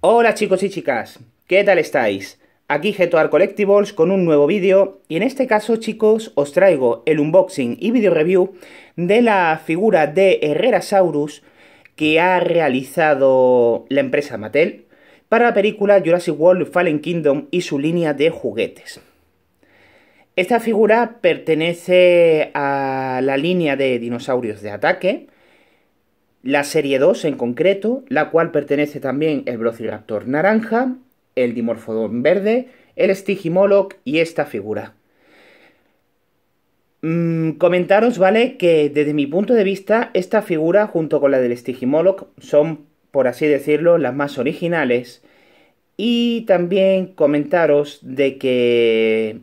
Hola chicos y chicas, ¿qué tal estáis? Aquí Getoar Collectibles con un nuevo vídeo y en este caso chicos os traigo el unboxing y video review de la figura de Herrera Saurus que ha realizado la empresa Mattel para la película Jurassic World Fallen Kingdom y su línea de juguetes. Esta figura pertenece a la línea de dinosaurios de ataque, la serie 2 en concreto, la cual pertenece también el Velociraptor naranja, el Dimorphodon verde, el Stigimoloch y esta figura. Mm, comentaros, ¿vale? Que desde mi punto de vista, esta figura junto con la del Stigimoloch son, por así decirlo, las más originales. Y también comentaros de que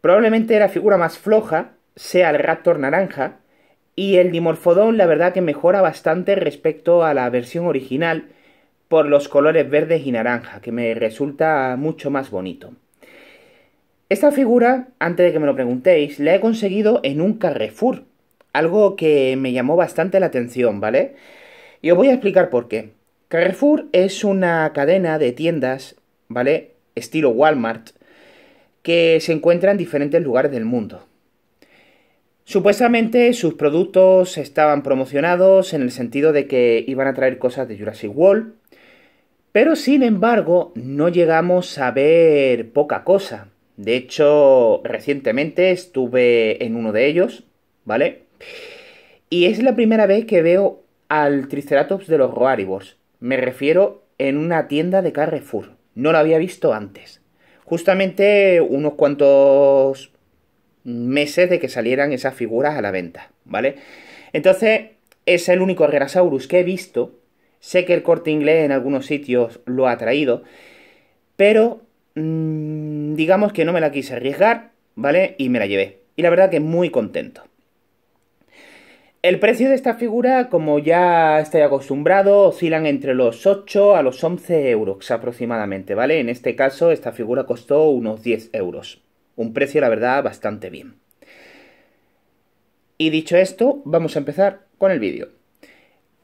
probablemente la figura más floja sea el Raptor naranja, y el dimorfodón la verdad que mejora bastante respecto a la versión original por los colores verdes y naranja, que me resulta mucho más bonito. Esta figura, antes de que me lo preguntéis, la he conseguido en un Carrefour, algo que me llamó bastante la atención, ¿vale? Y os voy a explicar por qué. Carrefour es una cadena de tiendas, ¿vale? Estilo Walmart, que se encuentra en diferentes lugares del mundo. Supuestamente sus productos estaban promocionados en el sentido de que iban a traer cosas de Jurassic World, pero sin embargo no llegamos a ver poca cosa. De hecho, recientemente estuve en uno de ellos, ¿vale? Y es la primera vez que veo al Triceratops de los Roaribors. Me refiero en una tienda de Carrefour. No lo había visto antes. Justamente unos cuantos meses de que salieran esas figuras a la venta, ¿vale? Entonces, es el único Renasaurus que he visto. Sé que el corte inglés en algunos sitios lo ha traído, pero mm, digamos que no me la quise arriesgar, ¿vale? Y me la llevé. Y la verdad que muy contento. El precio de esta figura, como ya estoy acostumbrado, oscilan entre los 8 a los 11 euros aproximadamente, ¿vale? En este caso, esta figura costó unos 10 euros un precio, la verdad, bastante bien. Y dicho esto, vamos a empezar con el vídeo.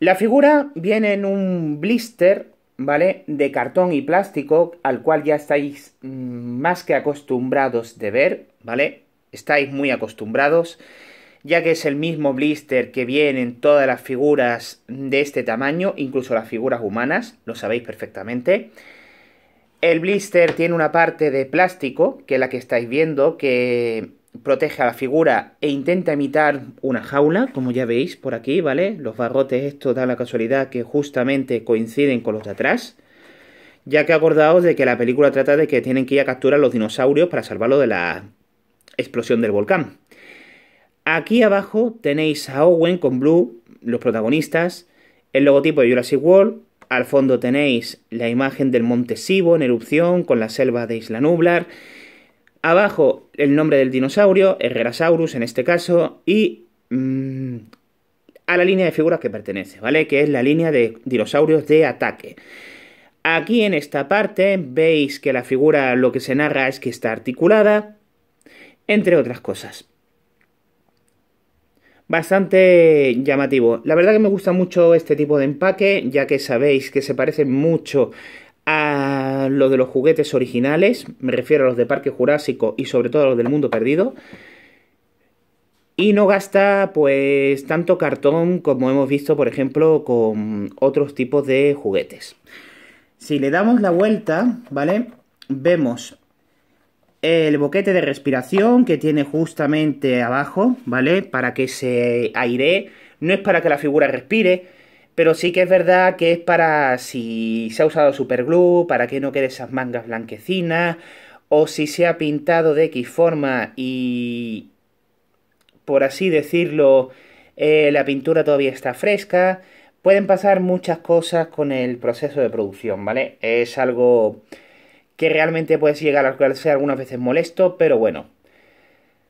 La figura viene en un blister, ¿vale? De cartón y plástico, al cual ya estáis mm, más que acostumbrados de ver, ¿vale? Estáis muy acostumbrados, ya que es el mismo blister que viene en todas las figuras de este tamaño, incluso las figuras humanas, lo sabéis perfectamente. El blister tiene una parte de plástico, que es la que estáis viendo, que protege a la figura e intenta imitar una jaula, como ya veis por aquí, ¿vale? Los barrotes esto da la casualidad que justamente coinciden con los de atrás. Ya que acordaos de que la película trata de que tienen que ir a capturar a los dinosaurios para salvarlo de la explosión del volcán. Aquí abajo tenéis a Owen con Blue, los protagonistas, el logotipo de Jurassic World, al fondo tenéis la imagen del monte Sibo en erupción con la selva de Isla Nublar. Abajo el nombre del dinosaurio, Herrerasaurus en este caso, y mm, a la línea de figuras que pertenece, ¿vale? Que es la línea de dinosaurios de ataque. Aquí en esta parte veis que la figura lo que se narra es que está articulada, entre otras cosas bastante llamativo. La verdad que me gusta mucho este tipo de empaque, ya que sabéis que se parece mucho a lo de los juguetes originales, me refiero a los de Parque Jurásico y sobre todo a los del Mundo Perdido. Y no gasta pues tanto cartón como hemos visto, por ejemplo, con otros tipos de juguetes. Si le damos la vuelta, ¿vale? Vemos el boquete de respiración que tiene justamente abajo, ¿vale? Para que se aire. No es para que la figura respire, pero sí que es verdad que es para si se ha usado superglue, para que no quede esas mangas blanquecinas, o si se ha pintado de X forma y, por así decirlo, eh, la pintura todavía está fresca. Pueden pasar muchas cosas con el proceso de producción, ¿vale? Es algo que realmente puede llegar a ser algunas veces molesto, pero bueno.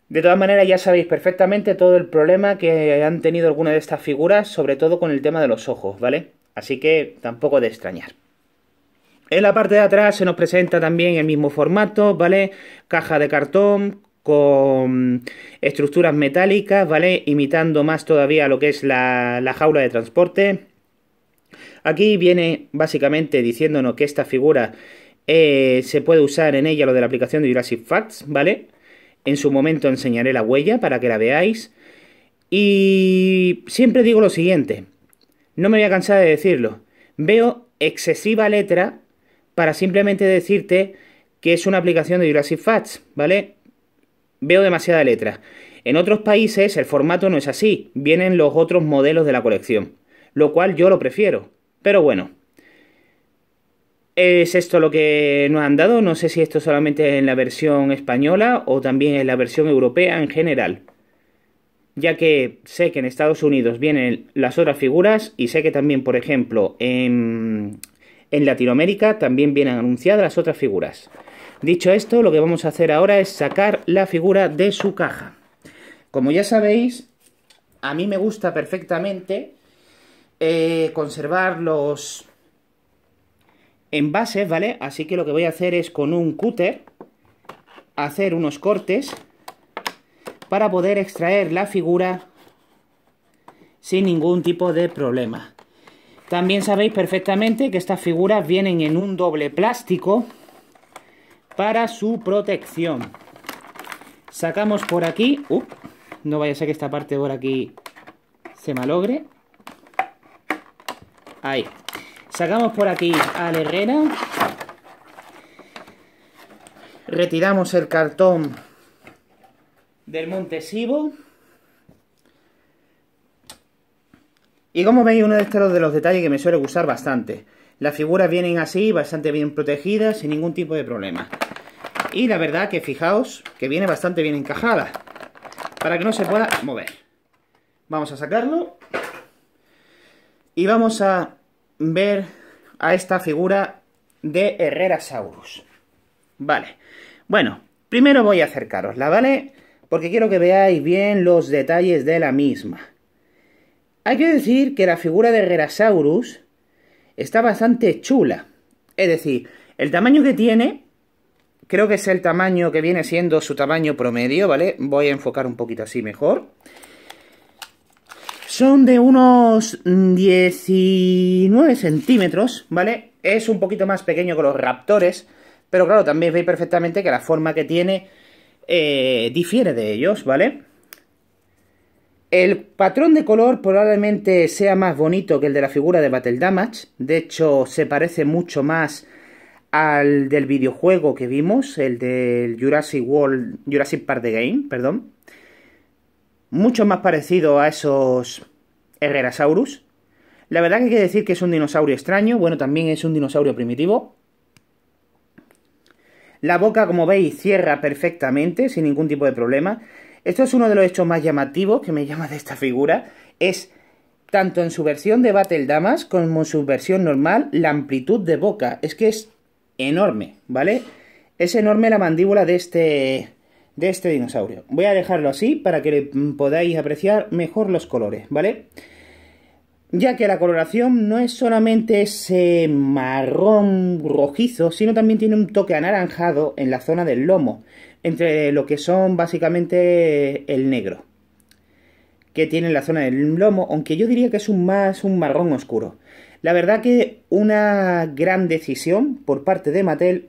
De todas maneras ya sabéis perfectamente todo el problema que han tenido algunas de estas figuras, sobre todo con el tema de los ojos, ¿vale? Así que tampoco de extrañar. En la parte de atrás se nos presenta también el mismo formato, ¿vale? Caja de cartón con estructuras metálicas, ¿vale? Imitando más todavía lo que es la, la jaula de transporte. Aquí viene básicamente diciéndonos que esta figura eh, se puede usar en ella lo de la aplicación de Jurassic Facts, ¿vale? En su momento enseñaré la huella para que la veáis. Y siempre digo lo siguiente, no me voy a cansar de decirlo, veo excesiva letra para simplemente decirte que es una aplicación de Jurassic Facts, ¿vale? Veo demasiada letra. En otros países el formato no es así, vienen los otros modelos de la colección, lo cual yo lo prefiero. Pero bueno, ¿Es esto lo que nos han dado? No sé si esto solamente en la versión española o también en la versión europea en general. Ya que sé que en Estados Unidos vienen las otras figuras y sé que también, por ejemplo, en, Latinoamérica también vienen anunciadas las otras figuras. Dicho esto, lo que vamos a hacer ahora es sacar la figura de su caja. Como ya sabéis, a mí me gusta perfectamente eh, conservar los envases, ¿vale? Así que lo que voy a hacer es con un cúter hacer unos cortes para poder extraer la figura sin ningún tipo de problema. También sabéis perfectamente que estas figuras vienen en un doble plástico para su protección. Sacamos por aquí... Uh, no vaya a ser que esta parte por aquí se malogre. Ahí. Sacamos por aquí al Herrera. Retiramos el cartón del Montesivo. Y como veis, uno de estos de los detalles que me suele gustar bastante. Las figuras vienen así, bastante bien protegidas, sin ningún tipo de problema. Y la verdad que fijaos que viene bastante bien encajada. Para que no se pueda mover. Vamos a sacarlo. Y vamos a ver a esta figura de Herrera Vale. Bueno, primero voy a acercarosla, ¿vale? Porque quiero que veáis bien los detalles de la misma. Hay que decir que la figura de Herrera Saurus está bastante chula. Es decir, el tamaño que tiene, creo que es el tamaño que viene siendo su tamaño promedio, ¿vale? Voy a enfocar un poquito así mejor. Son de unos 19 centímetros, ¿vale? Es un poquito más pequeño que los raptores, pero claro, también veis perfectamente que la forma que tiene eh, difiere de ellos, ¿vale? El patrón de color probablemente sea más bonito que el de la figura de Battle Damage. De hecho, se parece mucho más al del videojuego que vimos, el del Jurassic World, Jurassic Park The Game, perdón. Mucho más parecido a esos Herrerasaurus. La verdad que hay que decir que es un dinosaurio extraño, bueno, también es un dinosaurio primitivo. La boca, como veis, cierra perfectamente, sin ningún tipo de problema. Esto es uno de los hechos más llamativos que me llama de esta figura. Es tanto en su versión de Battle Damas como en su versión normal, la amplitud de boca. Es que es enorme, ¿vale? Es enorme la mandíbula de este, de este dinosaurio. Voy a dejarlo así para que podáis apreciar mejor los colores, ¿vale? Ya que la coloración no es solamente ese marrón rojizo, sino también tiene un toque anaranjado en la zona del lomo, entre lo que son básicamente el negro, que tiene la zona del lomo, aunque yo diría que es un más un marrón oscuro. La verdad que una gran decisión por parte de Mattel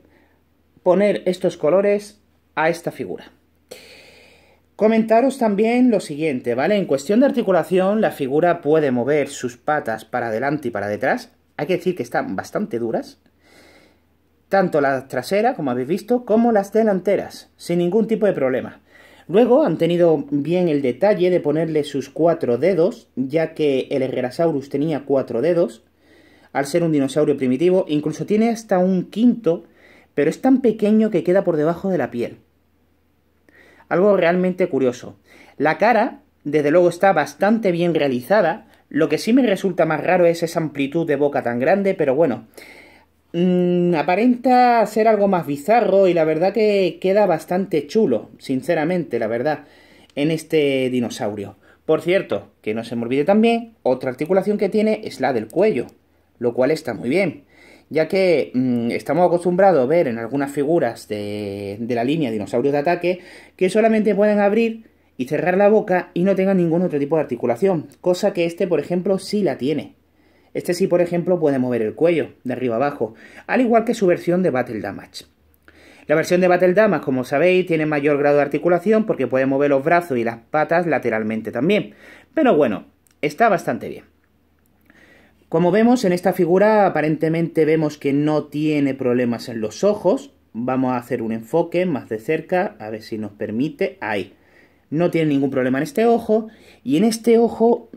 poner estos colores a esta figura. Comentaros también lo siguiente, ¿vale? En cuestión de articulación, la figura puede mover sus patas para adelante y para detrás. Hay que decir que están bastante duras. Tanto la trasera, como habéis visto, como las delanteras, sin ningún tipo de problema. Luego han tenido bien el detalle de ponerle sus cuatro dedos, ya que el Herrerasaurus tenía cuatro dedos, al ser un dinosaurio primitivo, incluso tiene hasta un quinto pero es tan pequeño que queda por debajo de la piel. Algo realmente curioso. La cara, desde luego, está bastante bien realizada. Lo que sí me resulta más raro es esa amplitud de boca tan grande, pero bueno. Mm, aparenta ser algo más bizarro y la verdad que queda bastante chulo, sinceramente, la verdad, en este dinosaurio. Por cierto, que no se me olvide también, otra articulación que tiene es la del cuello, lo cual está muy bien ya que mm, estamos acostumbrados a ver en algunas figuras de, de la línea dinosaurios de ataque que solamente pueden abrir y cerrar la boca y no tengan ningún otro tipo de articulación, cosa que este, por ejemplo, sí la tiene. Este sí, por ejemplo, puede mover el cuello de arriba abajo, al igual que su versión de Battle Damage. La versión de Battle Damage, como sabéis, tiene mayor grado de articulación porque puede mover los brazos y las patas lateralmente también. Pero bueno, está bastante bien. Como vemos en esta figura, aparentemente vemos que no tiene problemas en los ojos. Vamos a hacer un enfoque más de cerca, a ver si nos permite. Ahí. No tiene ningún problema en este ojo. Y en este ojo,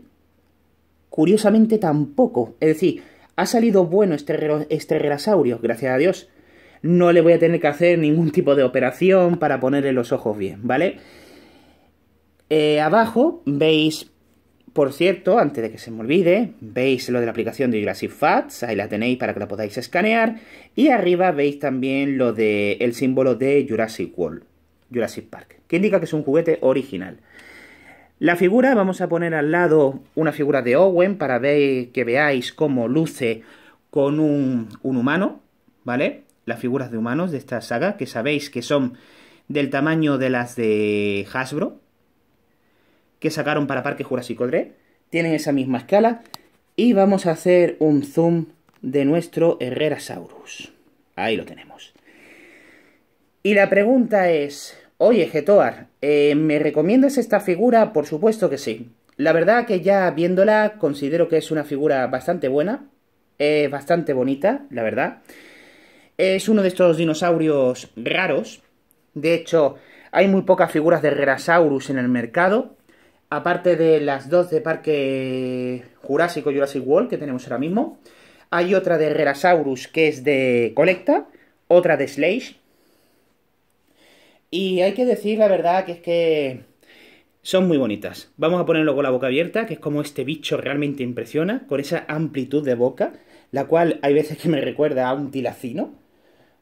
curiosamente tampoco. Es decir, ha salido bueno este, Rerasaurio, este gracias a Dios. No le voy a tener que hacer ningún tipo de operación para ponerle los ojos bien, ¿vale? Eh, abajo veis por cierto, antes de que se me olvide, veis lo de la aplicación de Jurassic Fats, ahí la tenéis para que la podáis escanear, y arriba veis también lo de símbolo de Jurassic World, Jurassic Park, que indica que es un juguete original. La figura, vamos a poner al lado una figura de Owen para que veáis cómo luce con un, un humano, ¿vale? Las figuras de humanos de esta saga, que sabéis que son del tamaño de las de Hasbro, que sacaron para Parque Jurásico 3. Tienen esa misma escala. Y vamos a hacer un zoom de nuestro Herrerasaurus. Ahí lo tenemos. Y la pregunta es, oye Getoar, eh, ¿me recomiendas esta figura? Por supuesto que sí. La verdad que ya viéndola considero que es una figura bastante buena, bastante bonita, la verdad. Es uno de estos dinosaurios raros. De hecho, hay muy pocas figuras de Herrerasaurus en el mercado aparte de las dos de Parque Jurásico Jurassic World que tenemos ahora mismo, hay otra de Rerasaurus que es de Colecta, otra de Slash Y hay que decir la verdad que es que son muy bonitas. Vamos a ponerlo con la boca abierta, que es como este bicho realmente impresiona, con esa amplitud de boca, la cual hay veces que me recuerda a un tilacino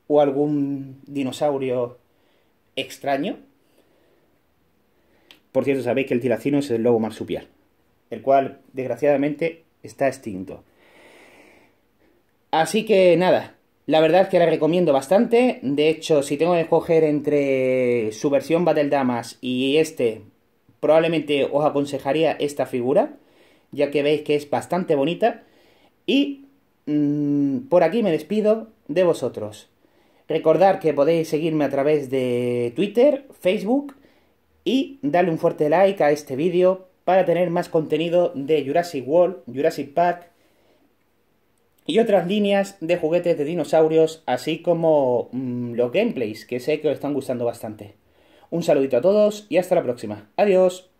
o algún dinosaurio extraño. Por cierto, sabéis que el tiracino es el lobo marsupial, el cual desgraciadamente está extinto. Así que nada, la verdad es que la recomiendo bastante. De hecho, si tengo que escoger entre su versión Battle Damas y este, probablemente os aconsejaría esta figura, ya que veis que es bastante bonita. Y mm, por aquí me despido de vosotros. Recordad que podéis seguirme a través de Twitter, Facebook y dale un fuerte like a este vídeo para tener más contenido de Jurassic World, Jurassic Park y otras líneas de juguetes de dinosaurios, así como mm, los gameplays que sé que os están gustando bastante. Un saludito a todos y hasta la próxima. Adiós.